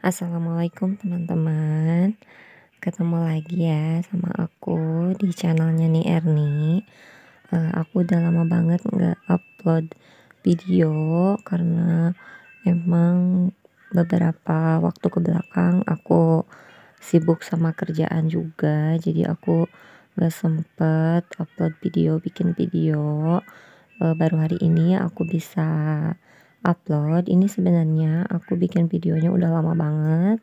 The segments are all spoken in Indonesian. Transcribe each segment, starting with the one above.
Assalamualaikum teman-teman Ketemu lagi ya sama aku di channelnya nih Erni uh, eh, Aku udah lama banget nggak upload video Karena emang beberapa waktu ke belakang aku sibuk sama kerjaan juga Jadi aku gak sempet upload video, bikin video uh, Baru hari ini aku bisa upload. Ini sebenarnya aku bikin videonya udah lama banget,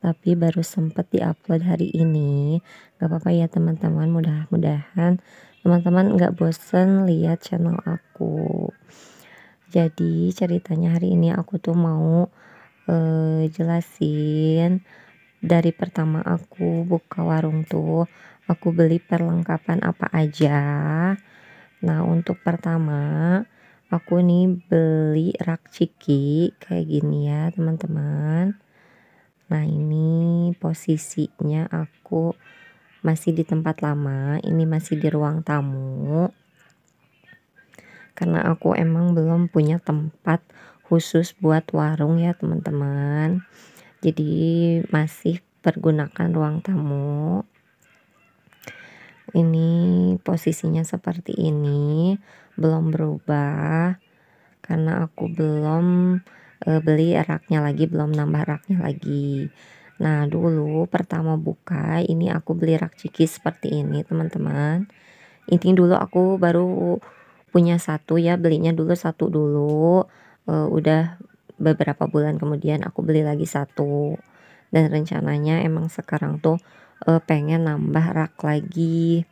tapi baru sempet di upload hari ini. Gak apa-apa ya teman-teman, mudah-mudahan teman-teman gak bosen lihat channel aku. Jadi ceritanya hari ini aku tuh mau uh, jelasin dari pertama aku buka warung tuh aku beli perlengkapan apa aja nah untuk pertama aku nih beli rak ciki kayak gini ya teman-teman nah ini posisinya aku masih di tempat lama ini masih di ruang tamu karena aku emang belum punya tempat khusus buat warung ya teman-teman jadi masih pergunakan ruang tamu ini posisinya seperti ini belum berubah karena aku belum e, beli raknya lagi belum nambah raknya lagi nah dulu pertama buka ini aku beli rak ciki seperti ini teman-teman ini dulu aku baru punya satu ya belinya dulu satu dulu e, udah beberapa bulan kemudian aku beli lagi satu dan rencananya emang sekarang tuh uh, pengen nambah rak lagi.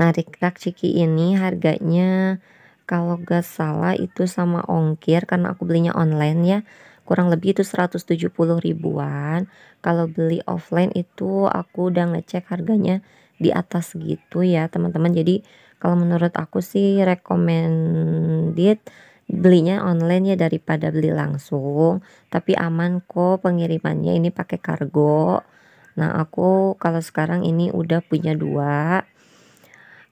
Nah, rak ciki ini harganya kalau gak salah itu sama ongkir karena aku belinya online ya kurang lebih itu 170 ribuan kalau beli offline itu aku udah ngecek harganya di atas gitu ya teman-teman jadi kalau menurut aku sih recommended belinya online ya daripada beli langsung tapi aman kok pengirimannya ini pakai kargo Nah aku kalau sekarang ini udah punya dua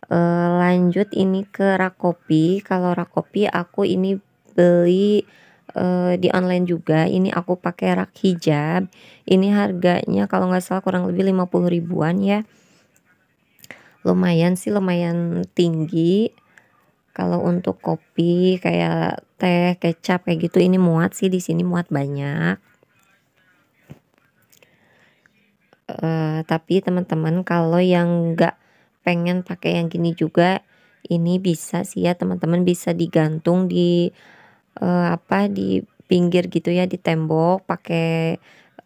e, lanjut ini ke rak kopi. kalau rak kopi aku ini beli e, di online juga ini aku pakai rak hijab ini harganya kalau nggak salah kurang lebih 50 ribuan ya lumayan sih lumayan tinggi kalau untuk kopi kayak teh kecap kayak gitu ini muat sih di sini muat banyak Uh, tapi teman-teman kalau yang nggak pengen pakai yang gini juga ini bisa sih ya teman-teman bisa digantung di uh, apa di pinggir gitu ya di tembok pakai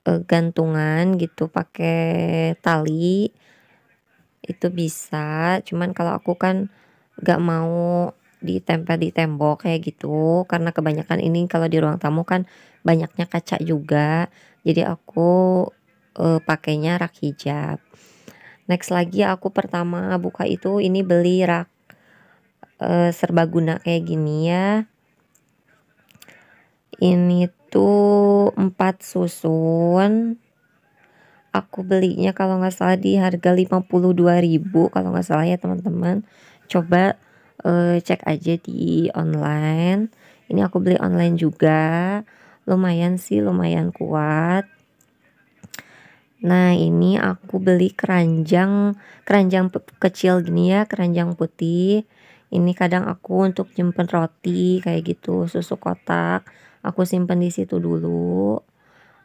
uh, gantungan gitu pakai tali itu bisa cuman kalau aku kan nggak mau ditempel di tembok kayak gitu karena kebanyakan ini kalau di ruang tamu kan banyaknya kaca juga jadi aku uh, pakainya rak hijab. Next lagi aku pertama buka itu ini beli rak uh, eh, serbaguna kayak gini ya. Ini tuh empat susun. Aku belinya kalau nggak salah di harga 52.000 kalau nggak salah ya teman-teman. Coba uh, cek aja di online. Ini aku beli online juga. Lumayan sih, lumayan kuat Nah, ini aku beli keranjang, keranjang kecil gini ya, keranjang putih. Ini kadang aku untuk nyimpen roti kayak gitu, susu kotak. Aku simpen di situ dulu.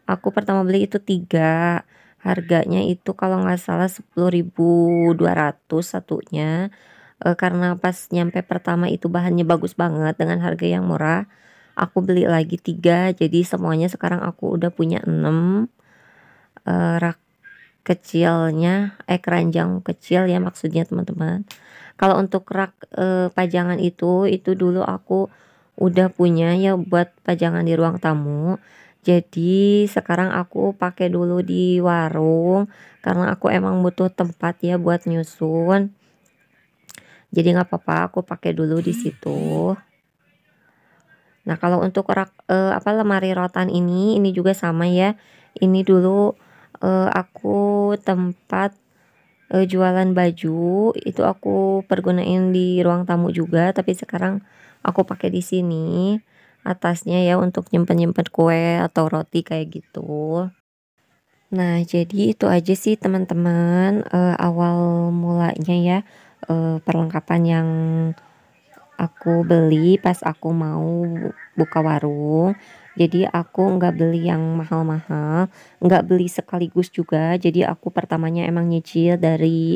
Aku pertama beli itu tiga. Harganya itu kalau nggak salah 10.200 satunya. E, karena pas nyampe pertama itu bahannya bagus banget dengan harga yang murah. Aku beli lagi tiga, jadi semuanya sekarang aku udah punya enam uh, rak kecilnya eh keranjang kecil ya maksudnya teman-teman. Kalau untuk rak eh, pajangan itu itu dulu aku udah punya ya buat pajangan di ruang tamu. Jadi sekarang aku pakai dulu di warung karena aku emang butuh tempat ya buat nyusun. Jadi nggak apa-apa aku pakai dulu di situ. Nah, kalau untuk rak eh, apa lemari rotan ini ini juga sama ya. Ini dulu uh, aku tempat uh, jualan baju itu aku pergunain di ruang tamu juga tapi sekarang aku pakai di sini atasnya ya untuk nyimpen-nyimpen kue atau roti kayak gitu. Nah, jadi itu aja sih teman-teman uh, awal mulanya ya uh, perlengkapan yang aku beli pas aku mau buka warung jadi aku nggak beli yang mahal-mahal nggak beli sekaligus juga jadi aku pertamanya emang nyicil dari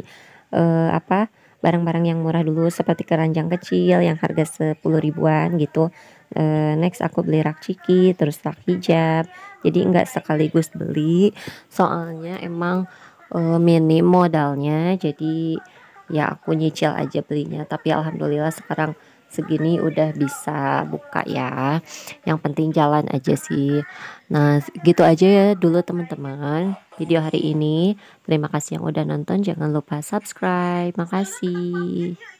uh, apa barang-barang yang murah dulu seperti keranjang kecil yang harga 10 ribuan gitu uh, next aku beli rak ciki terus rak hijab jadi nggak sekaligus beli soalnya emang uh, eh, minim modalnya jadi ya aku nyicil aja belinya tapi alhamdulillah sekarang segini udah bisa buka ya yang penting jalan aja sih nah gitu aja ya dulu teman-teman video hari ini terima kasih yang udah nonton jangan lupa subscribe makasih